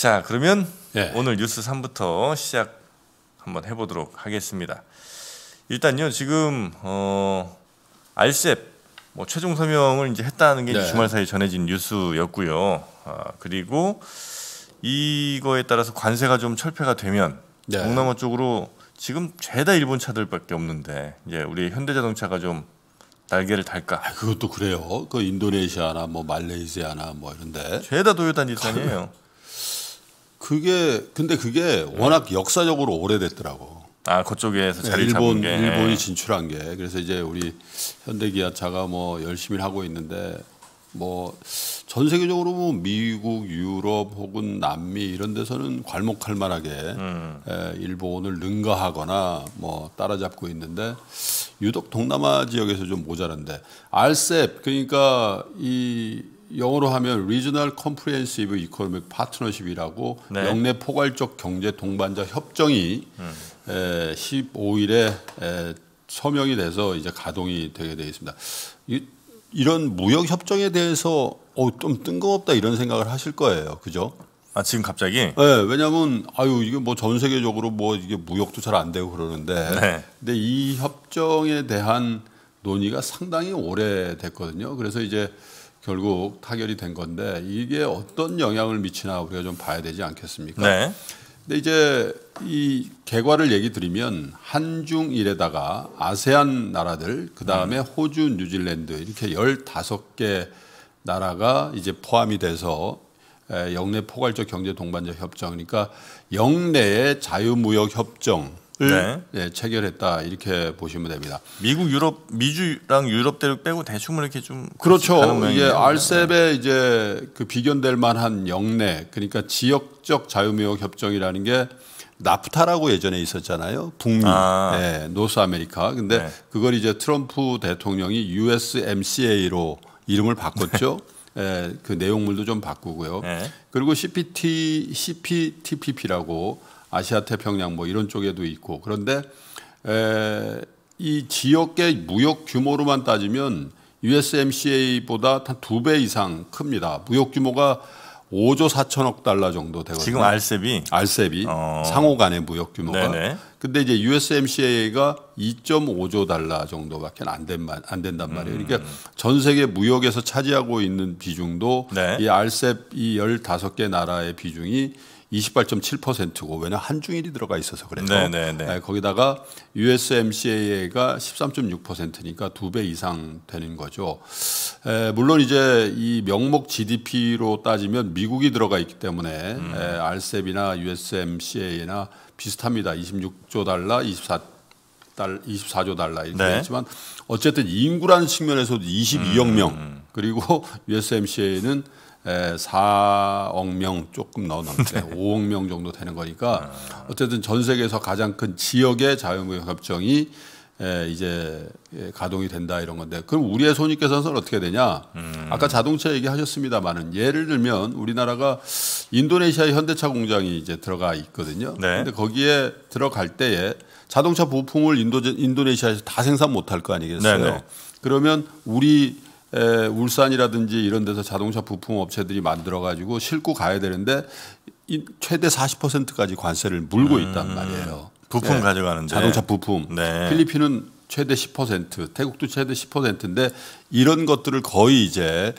자, 그러면 예. 오늘 뉴스 3부터 시작 한번 해보도록 하겠습니다. 일단요, 지금 어, 알셉 뭐 최종 서명을 이제 했다는 게 네. 주말 사이 에 전해진 뉴스였고요. 아, 그리고 이거에 따라서 관세가 좀 철폐가 되면 네. 동남아 쪽으로 지금 죄다 일본 차들밖에 없는데 이제 우리 현대자동차가 좀 날개를 달까? 아, 그것도 그래요. 그 인도네시아나 뭐 말레이시아나 뭐 이런데 죄다 도요타 일산이에요 그게 근데 그게 워낙 네. 역사적으로 오래됐더라고. 아 그쪽에서 자리 일본 게. 일본이 예. 진출한 게 그래서 이제 우리 현대기아차가 뭐 열심히 하고 있는데 뭐 전 세계적으로 뭐 미국, 유럽 혹은 남미 이런 데서는 괄목할 만하게 음. 에, 예, 일본을 능가하거나 뭐 따라잡고 있는데 유독 동남아 지역에서 좀 모자란데 알셉 그러니까 이 영어로 하면 리저널 컴프리헨시브 이코노믹 파트너십이라고 네. 영내 포괄적 경제 동반자 협정이 음. 에, 15일에 에, 서명이 돼서 이제 가동이 되게 되어 있습니다. 이, 이런 무역 협정에 대해서 어, 좀 뜬금없다 이런 생각을 하실 거예요. 그죠? 아 지금 갑자기? 네, 예, 왜냐하면 아유 이게 뭐 전 세계적으로 뭐 이게 무역도 잘 안 되고 그러는데, 네. 근데 이 협정에 대한 논의가 상당히 오래됐거든요. 그래서 이제 결국 타결이 된 건데 이게 어떤 영향을 미치나 우리가 좀 봐야 되지 않겠습니까? 네. 근데 이제 이 개괄을 얘기 드리면 한중일에다가 아세안 나라들 그다음에 음. 호주, 뉴질랜드 이렇게 열다섯 개 나라가 이제 포함이 돼서 영내 포괄적 경제 동반자 협정 그러니까 영내의 자유무역 협정 네. 예, 체결했다 이렇게 보시면 됩니다. 미국, 유럽, 미주랑 유럽 대륙 빼고 대충 이렇게 좀 그렇죠. 이게 네. 알셉의 이제 그 비견될 만한 영내 그러니까 지역적 자유무역 협정이라는 게 나프타라고 예전에 있었잖아요. 북미, 아. 예, 노스 아메리카. 근데 네. 그걸 이제 트럼프 대통령이 USMCA로 이름을 바꿨죠. 네. 예, 그 내용물도 좀 바꾸고요. 네. 그리고 CPT, CPTPP라고 아시아 태평양 뭐 이런 쪽에도 있고 그런데 에, 이 지역의 무역 규모로만 따지면 USMCA보다 한 두 배 이상 큽니다. 무역 규모가 5조 4천억 달러 정도 되거든요. 지금 알셉이 알셉이 어... 상호 간의 무역 규모가. 네네. 근데 이제 USMCA가 2.5조 달러 정도밖에 안, 된, 안 된단 말이에요. 음... 그러니까 전 세계 무역에서 차지하고 있는 비중도 네. 이 알셉 이 15개 나라의 비중이 28.7%고 왜냐 한중일이 들어가 있어서 그래요. 네네네. 네. 네, 거기다가 USMCA가 13.6%니까 두 배 이상 되는 거죠. 에, 물론 이제 이 명목 GDP로 따지면 미국이 들어가 있기 때문에 음. 에, RCEP이나 USMCA나 비슷합니다. 26조 달러, 24 달, 24조 달러 이렇게 네. 했지만 어쨌든 인구라는 측면에서도 22억 음. 명 음, 음. 그리고 USMCA는 4억 명 조금 더는데 5억 명 정도 되는 거니까 아. 어쨌든 전 세계에서 가장 큰 지역의 자유무역 협정이 예, 이제 가동이 된다 이런 건데 그럼 우리의 손익계산서는 어떻게 되냐? 음. 아까 자동차 얘기하셨습니다만은 예를 들면 우리나라가 인도네시아의 현대차 공장이 이제 들어가 있거든요. 네. 근데 거기에 들어갈 때에 자동차 부품을 인도 인도네시아에서 다 생산 못할 거 아니겠어요? 네네. 네. 그러면 우리 에, 울산이라든지 이런 데서 자동차 부품 업체들이 만들어 가지고 싣고 가야 되는데 이 최대 40%까지 관세를 물고 음, 있단 말이에요. 부품 네. 가져가는데 자동차 부품. 네. 필리핀은 최대 10%, 태국도 최대 10%인데 이런 것들을 거의 이제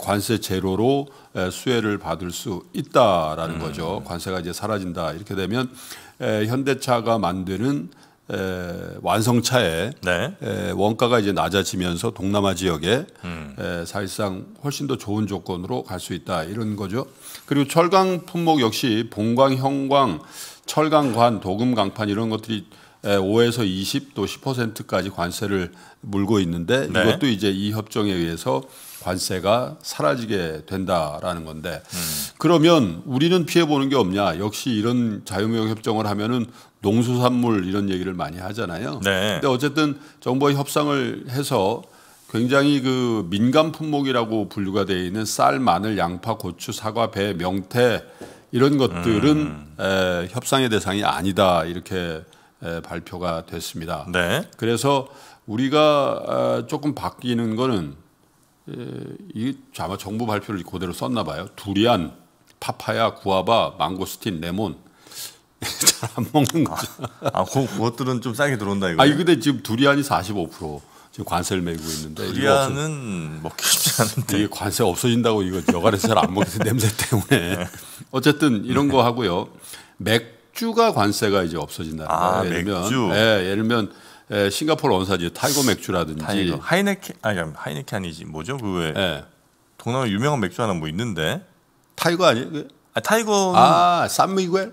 관세 제로로 수혜를 받을 수 있다라는 음. 거죠. 관세가 이제 사라진다. 이렇게 되면 현대차가 만드는 에, 완성차에 네. 에, 원가가 이제 낮아지면서 동남아 지역에 음. 에, 사실상 훨씬 더 좋은 조건으로 갈 수 있다 이런 거죠. 그리고 철강 품목 역시 봉광, 형광, 철강관, 도금 강판 이런 것들이 5에서 20 또 10%까지 관세를 물고 있는데 네. 이것도 이제 이 협정에 의해서 관세가 사라지게 된다라는 건데 음. 그러면 우리는 피해 보는 게 없냐? 역시 이런 자유무역 협정을 하면은 농수산물 이런 얘기를 많이 하잖아요. 네. 근데 어쨌든 정부와 협상을 해서 굉장히 그민간 품목이라고 분류가 되어 있는 쌀, 마늘, 양파, 고추, 사과, 배, 명태 이런 것들은 음. 에, 협상의 대상이 아니다 이렇게 발표가 됐습니다. 네. 그래서 우리가 아, 조금 바뀌는 거는 이 아마 정부 발표를 그대로 썼나 봐요. 두리안, 파파야, 구아바, 망고스틴, 레몬 잘 안 먹는 아, 거죠. 아, 그, 그것들은 좀 싸게 들어온다 이거. 아, 근데 지금 두리안이 45% 지금 관세를 매고 있는데 두리안은 먹기 쉽지 않은데 이게 관세 없어진다고 이거 여가에잘안먹는 냄새 때문에 네. 어쨌든 이런 거 하고요. 맥 맥주가 관세가 이제 없어진다는 아, 예를 들면, 예, 예를 들면 예, 싱가포르 원사지 타이거 맥주라든지 타이거. 하이네켄 아니 하이네켄 아니지 뭐죠 그왜 예. 동남아 유명한 맥주 하나 뭐 있는데 타이거 아니? 그? 아 타이거 아 산미구엘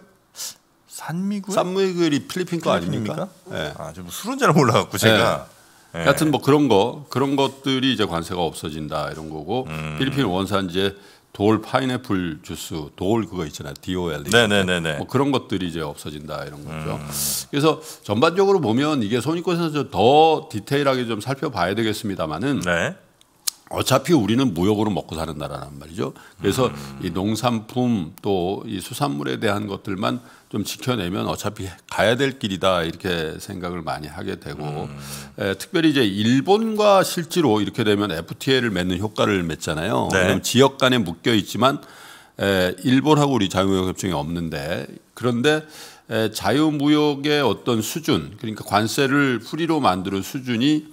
산미구엘 산미구엘이 필리핀 거 아닙니까? 예. 아저 뭐 술은 잘 몰라갖고 제가 예. 예. 하여튼 뭐 그런 거 그런 것들이 이제 관세가 없어진다 이런 거고 음. 필리핀 원산지에 돌 파인애플 주스, 돌 그거 있잖아요. DOL. E. 네네네뭐 네. 그런 것들이 이제 없어진다 이런 거죠. 음. 그래서 전반적으로 보면 이게 손익권에서 더 디테일하게 좀 살펴봐야 되겠습니다만은 네. 어차피 우리는 무역으로 먹고 사는 나라란 말이죠. 그래서 음. 이 농산품 또 이 수산물에 대한 것들만 좀 지켜내면 어차피 가야 될 길이다 이렇게 생각을 많이 하게 되고 음. 에, 특별히 이제 일본과 실제로 이렇게 되면 FTA를 맺는 효과를 맺잖아요. 네. 그럼 지역 간에 묶여 있지만 에, 일본하고 우리 자유무역 협정이 없는데 그런데 에, 자유무역의 어떤 수준 그러니까 관세를 프리로 만드는 수준이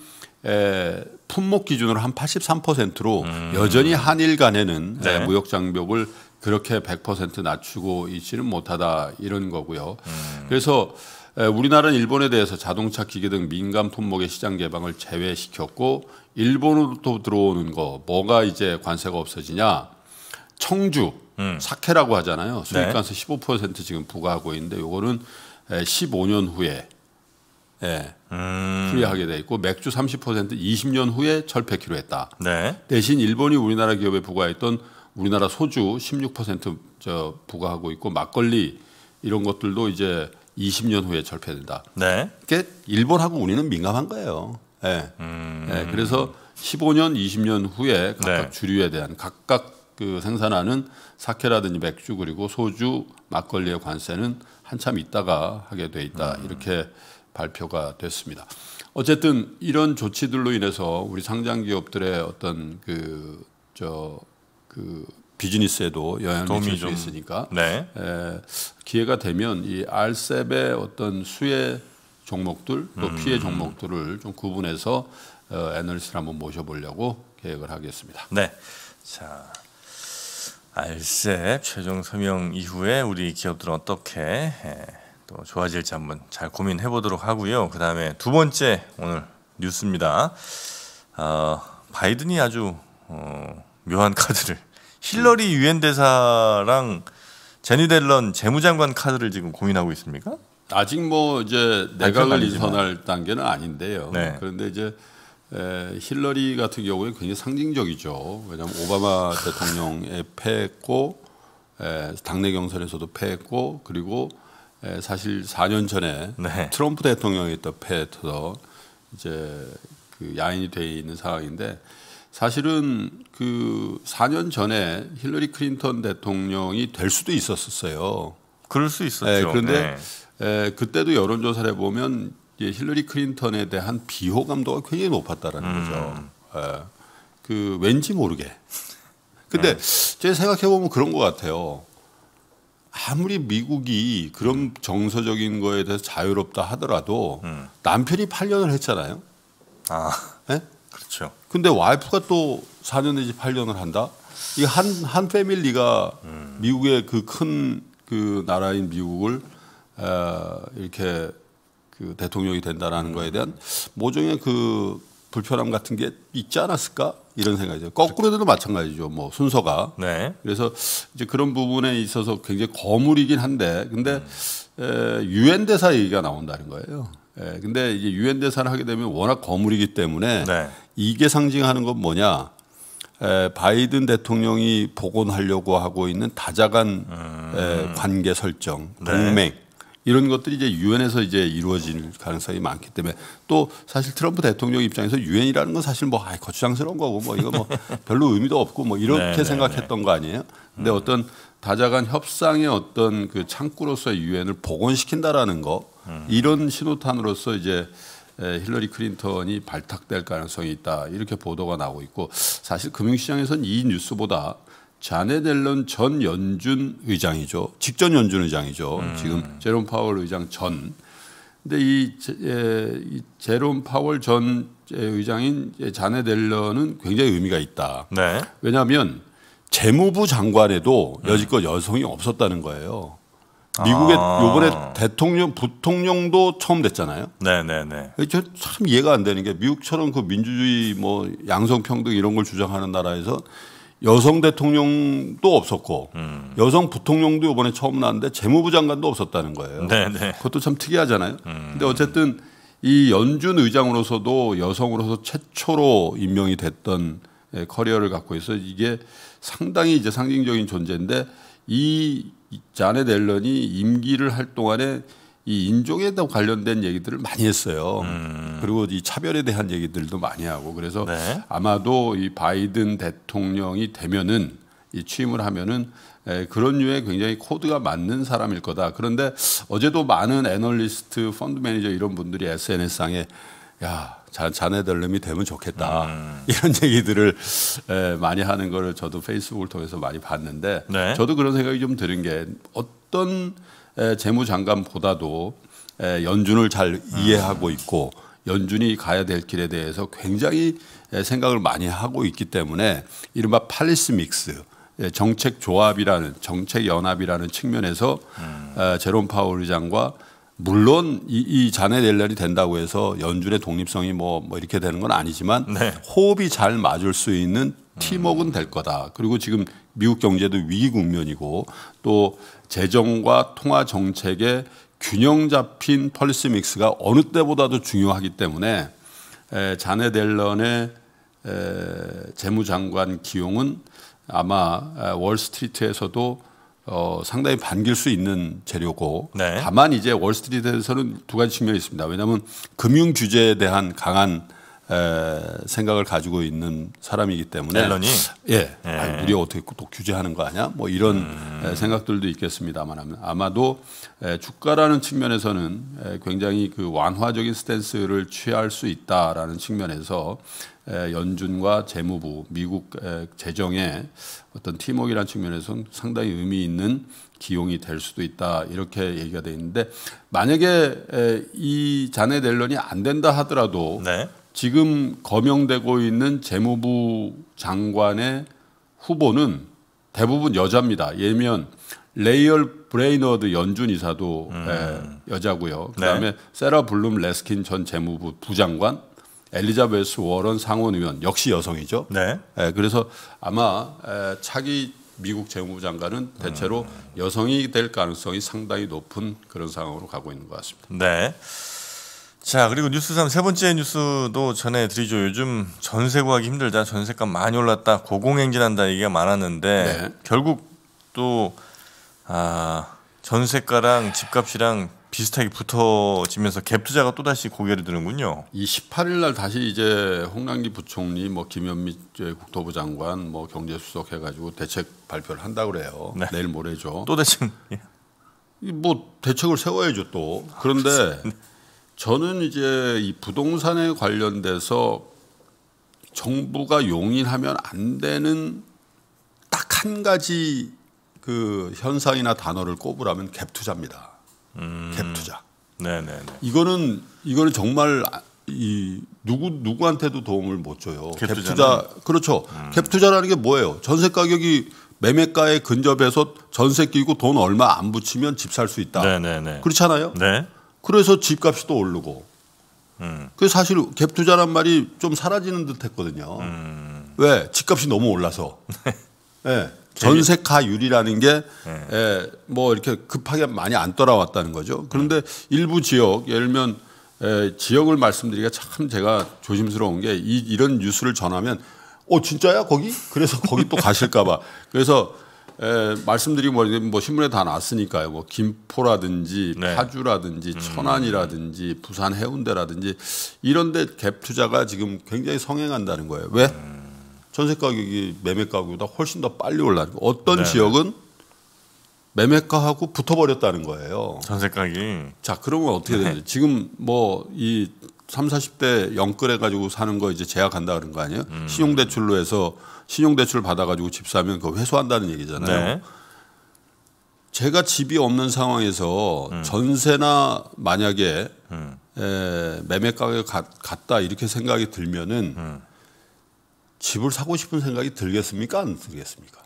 에, 품목 기준으로 한 83%로 음. 여전히 한일 간에는 네. 네 무역 장벽을 그렇게 100% 낮추고 있지는 못하다 이런 거고요. 음. 그래서 우리나라는 일본에 대해서 자동차 기계 등 민간 품목의 시장 개방을 제외시켰고 일본으로 들어오는 거 뭐가 이제 관세가 없어지냐 청주 음. 사케라고 하잖아요 수입관세 네. 15% 지금 부과하고 있는데 요거는 15년 후에 예. 음. 후회하게 돼 있고 맥주 30% 20년 후에 철폐키로 했다. 네. 대신 일본이 우리나라 기업에 부과했던 우리나라 소주 16%저 부과하고 있고 막걸리 이런 것들도 이제 20년 후에 철폐된다 네. 그게 일본하고 우리는 민감한 거예요. 예. 음. 예. 그래서 15년, 20년 후에 각각 네. 주류에 대한 각각 그 생산하는 사케라든지 맥주 그리고 소주, 막걸리의 관세는 한참 있다가 하게 돼 있다. 음. 이렇게 발표가 됐습니다. 어쨌든 이런 조치들로 인해서 우리 상장 기업들의 어떤 그 저그 비즈니스에도 영향을 미칠 수 있으니까 네. 에, 예, 기회가 되면 이 알셉의 어떤 수혜 종목들 또 음. 피해 종목들을 좀 구분해서 어, 애널리스트 한번 모셔보려고 계획을 하겠습니다. 네. 자, 알셉 최종 서명 이후에 우리 기업들은 어떻게 예, 또 좋아질지 한번 잘 고민해 보도록 하고요. 그 다음에 두 번째 오늘 뉴스입니다. 어, 바이든이 아주 어, 묘한 카드를 힐러리 유엔 대사랑 제니 델런 재무장관 카드를 지금 고민하고 있습니까? 아직 뭐 이제 내각을 인선할 단계는 아닌데요. 네. 그런데 이제 에, 힐러리 같은 경우에 굉장히 상징적이죠. 왜냐하면 오바마 대통령에 패했고 에, 당내 경선에서도 패했고 그리고 예, 사실 4년 전에 네. 트럼프 대통령이 또 패해서 이제 그 야인이 돼 있는 상황인데 사실은 그 4년 전에 힐러리 클린턴 대통령이 될 수도 있었었어요. 그럴 수 있었죠. 네, 그런데 네. 에, 예, 그때도 여론조사를 보면 힐러리 클린턴에 대한 비호감도가 굉장히 높았다라는 음. 거죠. 에, 그 왠지 모르게. 근데 네. 제가 생각해 보면 그런 것 같아요. 아무리 미국이 그런 정서적인 거에 대해서 자유롭다 하더라도 음. 남편이 8년을 했잖아요. 아, 네? 그렇죠. 근데 와이프가 또 4년 내지 8년을 한다. 이한한 패밀리가 음. 미국의 그 큰그 그 나라인 미국을 에, 이렇게 그 대통령이 된다라는 거에 대한 모종의 그 불편함 같은 게 있지 않았을까 이런 생각이죠. 거꾸로도 마찬가지죠. 뭐 순서가. 네. 그래서 이제 그런 부분에 있어서 굉장히 거물이긴 한데 근데 유엔 음. 대사 얘기가 나온다는 거예요. 예, 근데 이제 유엔 대사를 하게 되면 워낙 거물이기 때문에 네. 이게 상징하는 건 뭐냐? 에, 바이든 대통령이 복원하려고 하고 있는 다자간 음. 에, 관계 설정, 네. 동맹. 네. 이런 것들이 이제 유엔에서 이제 이루어질 가능성이 많기 때문에 또 사실 트럼프 대통령 입장에서 유엔이라는 건 사실 뭐 아이 거추장스러운 거고 뭐 이거 뭐 별로 의미도 없고 뭐 이렇게 네, 네 생각했던 네. 거 아니에요. 근데 음. 어떤 다자간 협상의 어떤 그 창구로서의 유엔을 복원시킨다라는 거 음. 이런 신호탄으로서 이제 힐러리 클린턴이 발탁될 가능성이 있다 이렇게 보도가 나오고 있고 사실 금융시장에서는 이 뉴스보다 자네 델런 전 연준 의장이죠. 직전 연준 의장이죠. 음. 지금 제롬 파월 의장 전. 근데 이, 제, 롬 파월 전 의장인 자네 델런은 굉장히 의미가 있다. 네. 왜냐하면 재무부 장관에도 음. 여지껏 여성이 없었다는 거예요. 아. 미국의 요번에 아. 대통령 부통령도 처음 됐잖아요. 네네네. 네, 네. 참 이해가 안 되는 게 미국처럼 그 민주주의 뭐 양성평등 이런 걸 주장하는 나라에서 여성 대통령도 없었고 음. 여성 부통령도 이번에 처음 나왔는데 재무부 장관도 없었다는 거예요. 네네. 네. 그것도 참 특이하잖아요. 음. 근데 어쨌든 이 연준 의장으로서도 여성으로서 최초로 임명이 됐던 예, 커리어를 갖고 있어 이게 상당히 이제 상징적인 존재인데 이자네델런이 임기를 할 동안에 이 인종에 관련된 얘기들을 많이 했어요. 음. 그리고 이 차별에 대한 얘기들도 많이 하고 그래서 네. 아마도 이 바이든 대통령이 되면은 이 취임을 하면은 에, 그런 류의 굉장히 코드가 맞는 사람일 거다. 그런데 어제도 많은 애널리스트, 펀드 매니저 이런 분들이 SNS상에 야, 자, 자네들 놈이 되면 좋겠다. 음. 이런 얘기들을 에, 많이 하는 거를 저도 페이스북을 통해서 많이 봤는데 네. 저도 그런 생각이 좀 드는 게 어떤 재무장관보다도 연준을 잘 이해하고 있고 연준이 가야 될 길에 대해서 굉장히 생각을 많이 하고 있기 때문에 이른바 팔리스 믹스 정책 조합이라는 정책 연합이라는 측면에서 음. 제롬 파월 의장과 물론 이, 이 잔해 넬런이 된다고 해서 연준의 독립성이 뭐, 뭐 이렇게 되는 건 아니지만 네. 호흡이 잘 맞을 수 있는 팀워크는 음. 될 거다. 그리고 지금 미국 경제도 위기 국면이고 또 재정과 통화 정책의 균형 잡힌 펄리스 믹스가 어느 때보다도 중요하기 때문에 에, 자네 델런의 에, 재무장관 기용은 아마 월스트리트에서도 어, 상당히 반길 수 있는 재료고 네. 다만 이제 월스트리트에서는 두 가지 측면이 있습니다. 왜냐하면 금융 규제에 대한 강한 생각을 가지고 있는 사람이기 때문에 앨런이 예, 예. 아니, 우리가 어떻게 또 규제하는 거 아니야? 뭐 이런 음. 생각들도 있겠습니다만 아마도 에, 주가라는 측면에서는 에, 굉장히 그 완화적인 스탠스를 취할 수 있다라는 측면에서 에, 연준과 재무부 미국 에, 재정의 어떤 팀웍이라는 측면에서는 상당히 의미 있는 기용이 될 수도 있다 이렇게 얘기가 돼 있는데 만약에 이 자네 델런이 안 된다 하더라도 네. 지금 거명되고 있는 재무부 장관의 후보는 대부분 여자입니다. 예면 레이얼 브레이너드 연준 이사도 음. 예, 여자고요. 네. 그다음에 네. 세라 블룸 레스킨 전 재무부 부장관, 엘리자베스 워런 상원의원 역시 여성이죠. 네. 예, 그래서 아마 예, 차기 미국 재무부 장관은 대체로 음. 여성이 될 가능성이 상당히 높은 그런 상황으로 가고 있는 것 같습니다. 네. 자 그리고 뉴스 3세 번째 뉴스도 전해드리죠. 요즘 전세 구하기 힘들다, 전세값 많이 올랐다, 고공행진한다 얘기가 많았는데 네. 결국 또 아, 전세가랑 집값이랑 비슷하게 붙어지면서 갭 투자가 또 다시 고개를 드는군요. 이 18일 날 다시 이제 홍남기 부총리, 뭐 김현미 국토부 장관, 뭐 경제수석 해가지고 대책 발표를 한다 고 그래요. 네. 내일 모레죠. 또 대책. 뭐 대책을 세워야죠 또. 그런데. 네. 저는 이제 이 부동산에 관련돼서 정부가 용인하면 안 되는 딱 한 가지 그 현상이나 단어를 꼽으라면 갭 투자입니다. 음. 갭 투자. 네네. 이거는 이거는 정말 이 누구 누구한테도 도움을 못 줘요. 갭 투자 그렇죠. 음. 갭 투자라는 게 뭐예요? 전세 가격이 매매가에 근접해서 전세 끼고 돈 얼마 안 붙이면 집 살 수 있다. 네네네. 그렇잖아요. 네. 그래서 집값이 또 오르고. 음. 그 사실 갭 투자란 말이 좀 사라지는 듯 했거든요. 음. 왜? 집값이 너무 올라서. 네. 전세 가율이라는 게, 네. 예. 에, 예, 뭐 이렇게 급하게 많이 안 따라왔다는 거죠. 그런데 음. 일부 지역, 예를 들면 에, 예, 지역을 말씀드리기가 참 제가 조심스러운 게 이, 이런 뉴스를 전하면, 어, 진짜야? 거기? 그래서 거기 또 가실까봐. 그래서 에, 예, 말씀드리고 뭐, 뭐 신문에 다 나왔으니까요. 뭐 김포라든지 네. 파주라든지 음. 천안이라든지 음. 부산 해운대라든지 이런데 갭 투자가 지금 굉장히 성행한다는 거예요. 왜? 음. 전세 가격이 매매 가격보다 훨씬 더 빨리 올라가고 어떤 네, 네. 지역은 매매가하고 붙어버렸다는 거예요. 전세 가격이. 자 그러면 어떻게 되는지 지금 뭐이 삼 사십 대 영끌해 가지고 사는 거 이제 제약한다 그런 거 아니에요? 음. 신용 대출로 해서 신용 대출 받아 가지고 집 사면 그거 회수한다는 얘기잖아요. 네. 제가 집이 없는 상황에서 음. 전세나 만약에 음. 에, 매매 가격에 갔다 이렇게 생각이 들면은 음. 집을 사고 싶은 생각이 들겠습니까? 안 들겠습니까?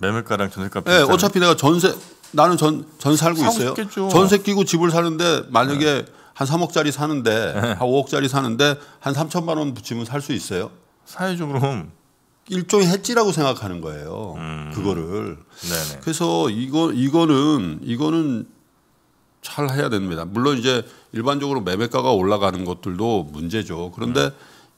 매물가랑 전세값 네, 예, 어차피 내가 전세 나는 전전 살고 있어요. 전세 끼고 집을 사는데 만약에 네. 한 3억짜리 사는데 네. 한 5억짜리 사는데 한 3천만 원 붙이면 살 수 있어요? 사회적으로 일종의 해지라고 생각하는 거예요. 음. 그거를. 네네. 그래서 이거 이거는 이거는 잘 해야 됩니다. 물론 이제 일반적으로 매매가가 올라가는 것들도 문제죠. 그런데 음.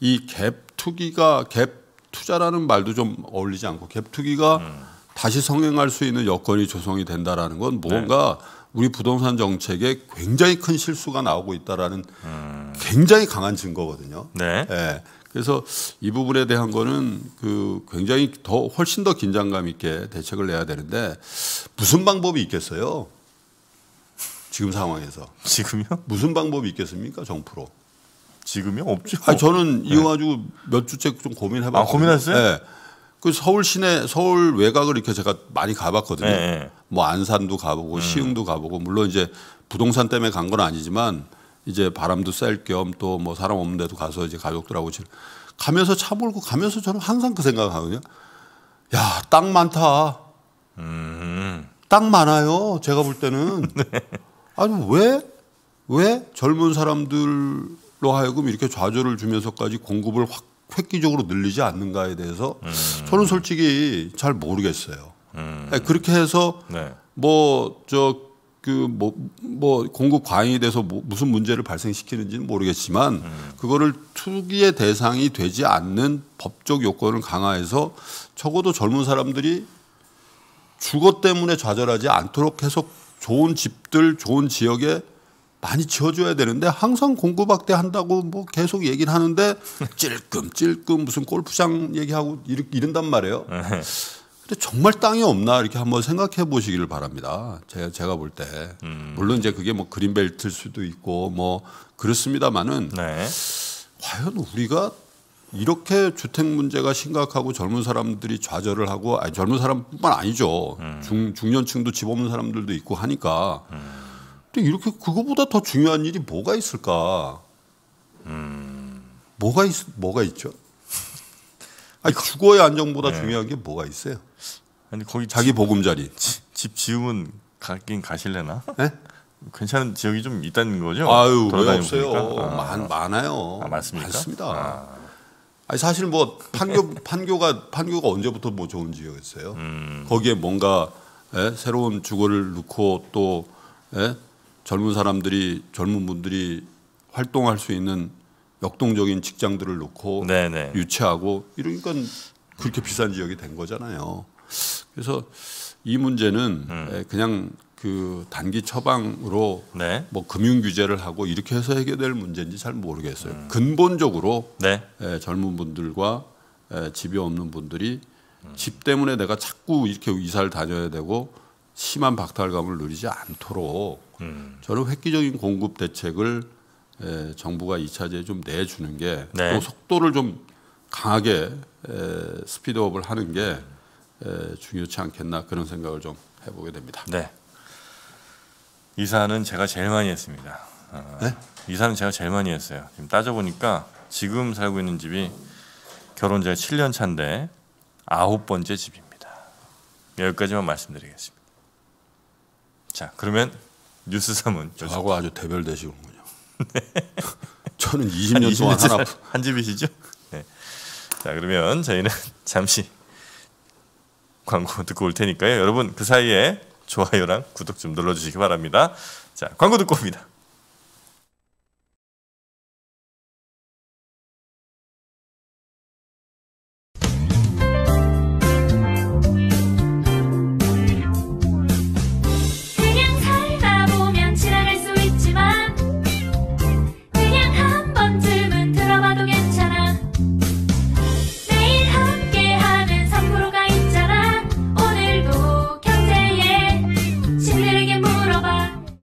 이갭 투기가 갭 투자라는 말도 좀 어울리지 않고 갭 투기가 음. 다시 성행할 수 있는 여건이 조성이 된다라는 건 무언가 네. 우리 부동산 정책에 굉장히 큰 실수가 나오고 있다라는 음. 굉장히 강한 증거거든요. 네. 예. 그래서 이 부분에 대한 거는 그 굉장히 더 훨씬 더 긴장감 있게 대책을 내야 되는데 무슨 방법이 있겠어요? 지금 상황에서. 지금요? 무슨 방법이 있겠습니까? 정부로. 지금요? 없죠. 아 저는 네. 이거 가지고 몇 주째 좀 고민해 봤어요. 아, 고민했어요? 예. 그 서울 시내 서울 외곽을 이렇게 제가 많이 가봤거든요. 네. 네. 뭐 안산도 가보고 음. 시흥도 가보고 물론 이제 부동산 때문에 간 건 아니지만 이제 바람도 쐴 겸 또 뭐 사람 없는 데도 가서 이제 가족들하고 가면서 차 몰고 가면서 저는 항상 그 생각하거든요. 을 야, 땅 많다. 음. 땅 많아요. 제가 볼 때는. 네. 아니, 왜? 왜 젊은 사람들로 하여금 이렇게 좌절을 주면서까지 공급을 확 획기적으로 늘리지 않는가에 대해서 음. 저는 솔직히 잘 모르겠어요. 음. 네, 그렇게 해서 네. 뭐저 그뭐뭐 뭐 공급 과잉이 돼서 뭐 무슨 문제를 발생시키는지는 모르겠지만 음. 그거를 투기의 대상이 되지 않는 법적 요건을 강화해서 적어도 젊은 사람들이 주거 때문에 좌절하지 않도록 해서 좋은 집들 좋은 지역에 많이 지어줘야 되는데 항상 공급학대 한다고 뭐 계속 얘기를 하는데 찔끔찔끔 무슨 골프장 얘기하고 이런단 말이에요. 네. 근데 정말 땅이 없나 이렇게 한번 생각해 보시기를 바랍니다. 제가 제가 볼때 음. 물론 이제 그게 뭐 그린벨트일 수도 있고 뭐 그렇습니다만은 네. 과연 우리가 이렇게 주택 문제가 심각하고 젊은 사람들이 좌절을 하고 아니, 젊은 사람뿐만 아니죠 음. 중 중년층도 집 없는 사람들도 있고 하니까. 음. 근데 이렇게 그거보다 더 중요한 일이 뭐가 있을까? 음. 뭐가 있 뭐가 있죠? 아니 주거의 안정보다 네. 중요한 게 뭐가 있어요? 아니 거기 자기 집, 보금자리. 지, 집지으면 가긴 가실래나? 네? 괜찮은 지역이 좀 있다는 거죠? 아유 왜 없어요? 아. 많, 많아요. 아, 많습니까? 많습니다. 아. 아니 사실 뭐 판교 판교가 판교가 언제부터 뭐 좋은 지역이었어요? 음. 거기에 뭔가 예? 새로운 주거를 놓고 또 예? 젊은 사람들이 젊은 분들이 활동할 수 있는 역동적인 직장들을 놓고 네네. 네. 유치하고 이러니까 그렇게 비싼 지역이 된 거잖아요. 그래서 이 문제는 음. 그냥 그 단기 처방으로 네. 뭐 금융 규제를 하고 이렇게 해서 해결될 문제인지 잘 모르겠어요. 음. 근본적으로 네. 에, 젊은 분들과 에, 집이 없는 분들이 음. 집 때문에 내가 자꾸 이렇게 이사를 다녀야 되고 심한 박탈감을 누리지 않도록 음. 저는 획기적인 공급 대책을 에, 정부가 2차제에좀 내주는 게또 네. 속도를 좀 강하게 에, 스피드업을 하는 게 에, 중요치 않겠나 그런 생각을 좀 해보게 됩니다. 네. 이사는 제가 제일 많이 했습니다. 어, 네? 이사는 제가 제일 많이 했어요. 지금 따져보니까 지금 살고 있는 집이 결혼 제가 7년 차인데 아홉 번째 집입니다. 여기까지만 말씀드리겠습니다. 자, 그러면 뉴스 3은 저하고 아주 대별되시군요. 네. 저는 20년 동안 하나 한 집이시죠? 네. 자 그러면 저희는 잠시 광고 듣고 올 테니까요. 여러분 그 사이에 좋아요랑 구독 좀 눌러주시기 바랍니다. 자 광고 듣고 옵니다.